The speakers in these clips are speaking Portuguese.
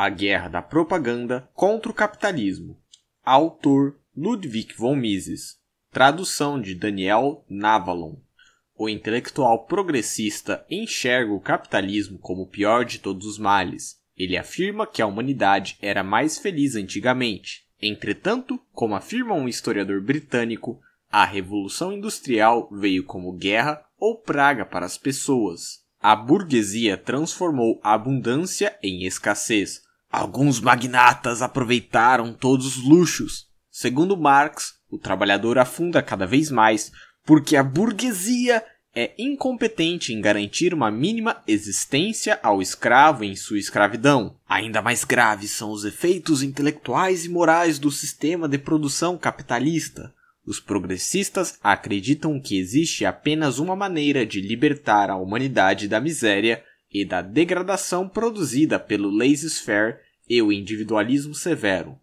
A Guerra da Propaganda contra o Capitalismo. Autor Ludwig von Mises. Tradução de Daniel Navalon. O intelectual progressista enxerga o capitalismo como o pior de todos os males. Ele afirma que a humanidade era mais feliz antigamente. Entretanto, como afirma um historiador britânico, a Revolução Industrial veio como guerra ou praga para as pessoas. A burguesia transformou a abundância em escassez, Alguns magnatas aproveitaram todos os luxos. Segundo Marx, o trabalhador afunda cada vez mais porque a burguesia é incompetente em garantir uma mínima existência ao escravo em sua escravidão. Ainda mais graves são os efeitos intelectuais e morais do sistema de produção capitalista. Os progressistas acreditam que existe apenas uma maneira de libertar a humanidade da miséria e da degradação produzida pelo laissez-faire e o individualismo severo.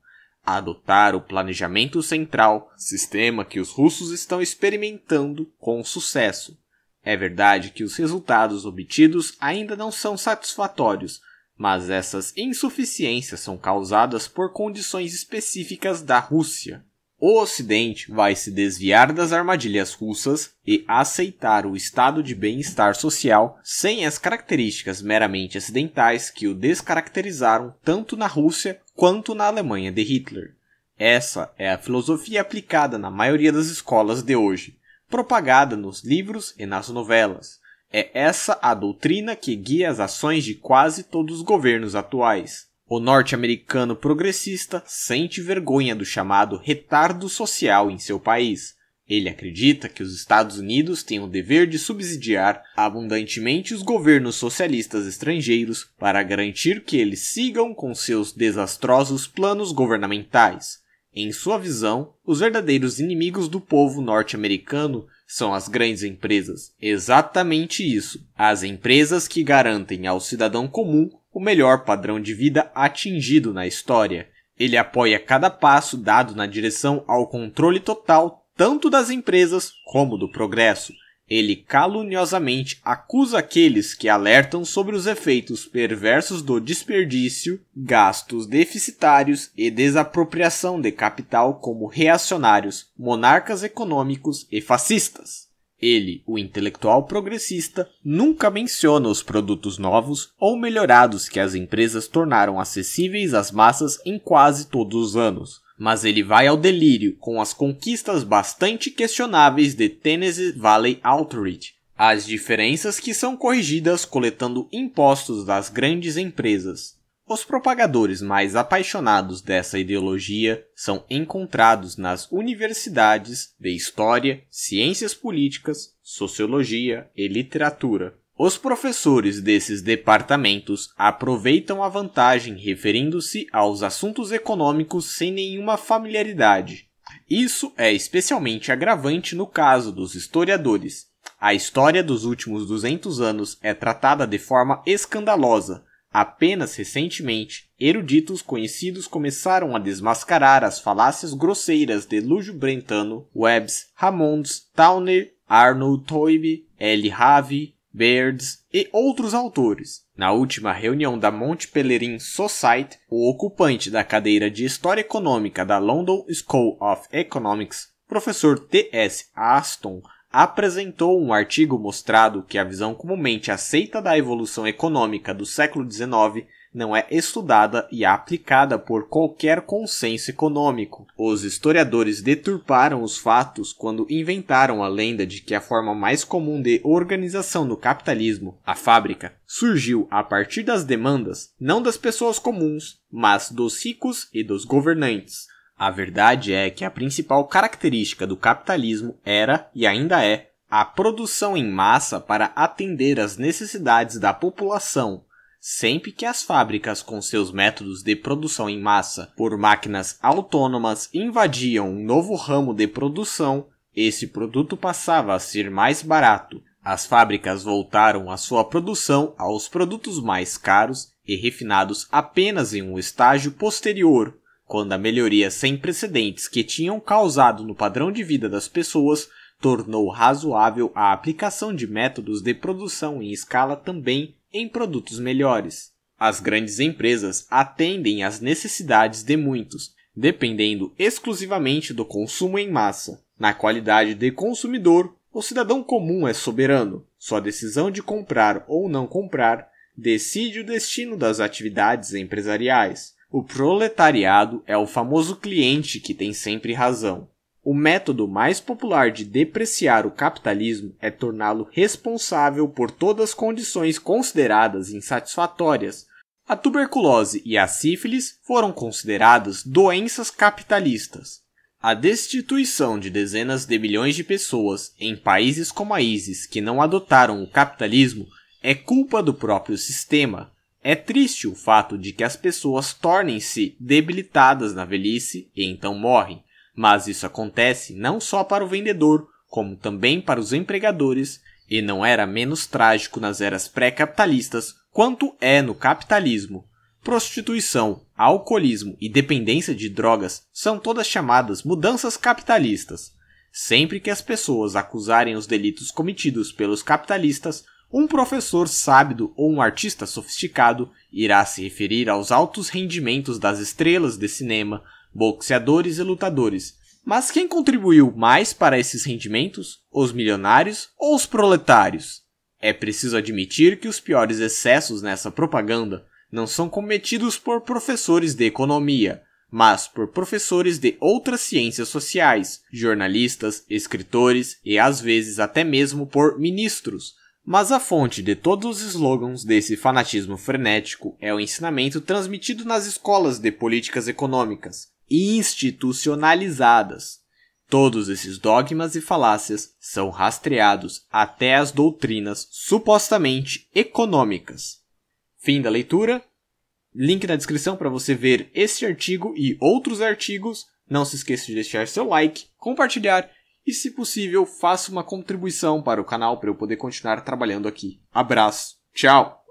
Adotar o planejamento central, sistema que os russos estão experimentando com sucesso. É verdade que os resultados obtidos ainda não são satisfatórios, mas essas insuficiências são causadas por condições específicas da Rússia. O Ocidente vai se desviar das armadilhas russas e aceitar o estado de bem-estar social sem as características meramente acidentais que o descaracterizaram tanto na Rússia quanto na Alemanha de Hitler. Essa é a filosofia aplicada na maioria das escolas de hoje, propagada nos livros e nas novelas. É essa a doutrina que guia as ações de quase todos os governos atuais. O norte-americano progressista sente vergonha do chamado retardo social em seu país. Ele acredita que os Estados Unidos têm o dever de subsidiar abundantemente os governos socialistas estrangeiros para garantir que eles sigam com seus desastrosos planos governamentais. Em sua visão, os verdadeiros inimigos do povo norte-americano são as grandes empresas. Exatamente isso. As empresas que garantem ao cidadão comum o melhor padrão de vida atingido na história. Ele apoia cada passo dado na direção ao controle total tanto das empresas como do progresso. Ele caluniosamente acusa aqueles que alertam sobre os efeitos perversos do desperdício, gastos deficitários e desapropriação de capital como reacionários, monarcas econômicos e fascistas. Ele, o intelectual progressista, nunca menciona os produtos novos ou melhorados que as empresas tornaram acessíveis às massas em quase todos os anos. Mas ele vai ao delírio com as conquistas bastante questionáveis de Tennessee Valley Authority, as diferenças que são corrigidas coletando impostos das grandes empresas, os propagadores mais apaixonados dessa ideologia são encontrados nas universidades de História, Ciências Políticas, Sociologia e Literatura. Os professores desses departamentos aproveitam a vantagem referindo-se aos assuntos econômicos sem nenhuma familiaridade. Isso é especialmente agravante no caso dos historiadores. A história dos últimos 200 anos é tratada de forma escandalosa, Apenas recentemente, eruditos conhecidos começaram a desmascarar as falácias grosseiras de Lujo Brentano, Webbs, Ramonds, Towner, Arnold Toibe, L. Harvey, Bairds e outros autores. Na última reunião da Monte Pelerin Society, o ocupante da cadeira de História Econômica da London School of Economics, professor T. S. Aston, apresentou um artigo mostrado que a visão comumente aceita da evolução econômica do século XIX não é estudada e aplicada por qualquer consenso econômico. Os historiadores deturparam os fatos quando inventaram a lenda de que a forma mais comum de organização do capitalismo, a fábrica, surgiu a partir das demandas não das pessoas comuns, mas dos ricos e dos governantes. A verdade é que a principal característica do capitalismo era e ainda é a produção em massa para atender às necessidades da população, sempre que as fábricas com seus métodos de produção em massa por máquinas autônomas invadiam um novo ramo de produção, esse produto passava a ser mais barato. As fábricas voltaram a sua produção aos produtos mais caros e refinados apenas em um estágio posterior, quando a melhoria sem precedentes que tinham causado no padrão de vida das pessoas tornou razoável a aplicação de métodos de produção em escala também em produtos melhores. As grandes empresas atendem às necessidades de muitos, dependendo exclusivamente do consumo em massa. Na qualidade de consumidor, o cidadão comum é soberano. Sua decisão de comprar ou não comprar decide o destino das atividades empresariais. O proletariado é o famoso cliente que tem sempre razão. O método mais popular de depreciar o capitalismo é torná-lo responsável por todas as condições consideradas insatisfatórias. A tuberculose e a sífilis foram consideradas doenças capitalistas. A destituição de dezenas de milhões de pessoas em países como a ISIS que não adotaram o capitalismo é culpa do próprio sistema. É triste o fato de que as pessoas tornem-se debilitadas na velhice e então morrem, mas isso acontece não só para o vendedor, como também para os empregadores, e não era menos trágico nas eras pré-capitalistas quanto é no capitalismo. Prostituição, alcoolismo e dependência de drogas são todas chamadas mudanças capitalistas. Sempre que as pessoas acusarem os delitos cometidos pelos capitalistas, um professor sábio ou um artista sofisticado irá se referir aos altos rendimentos das estrelas de cinema, boxeadores e lutadores. Mas quem contribuiu mais para esses rendimentos? Os milionários ou os proletários? É preciso admitir que os piores excessos nessa propaganda não são cometidos por professores de economia, mas por professores de outras ciências sociais, jornalistas, escritores e às vezes até mesmo por ministros mas a fonte de todos os slogans desse fanatismo frenético é o ensinamento transmitido nas escolas de políticas econômicas, institucionalizadas. Todos esses dogmas e falácias são rastreados até as doutrinas supostamente econômicas. Fim da leitura. Link na descrição para você ver este artigo e outros artigos. Não se esqueça de deixar seu like, compartilhar e se possível, faça uma contribuição para o canal para eu poder continuar trabalhando aqui. Abraço, tchau!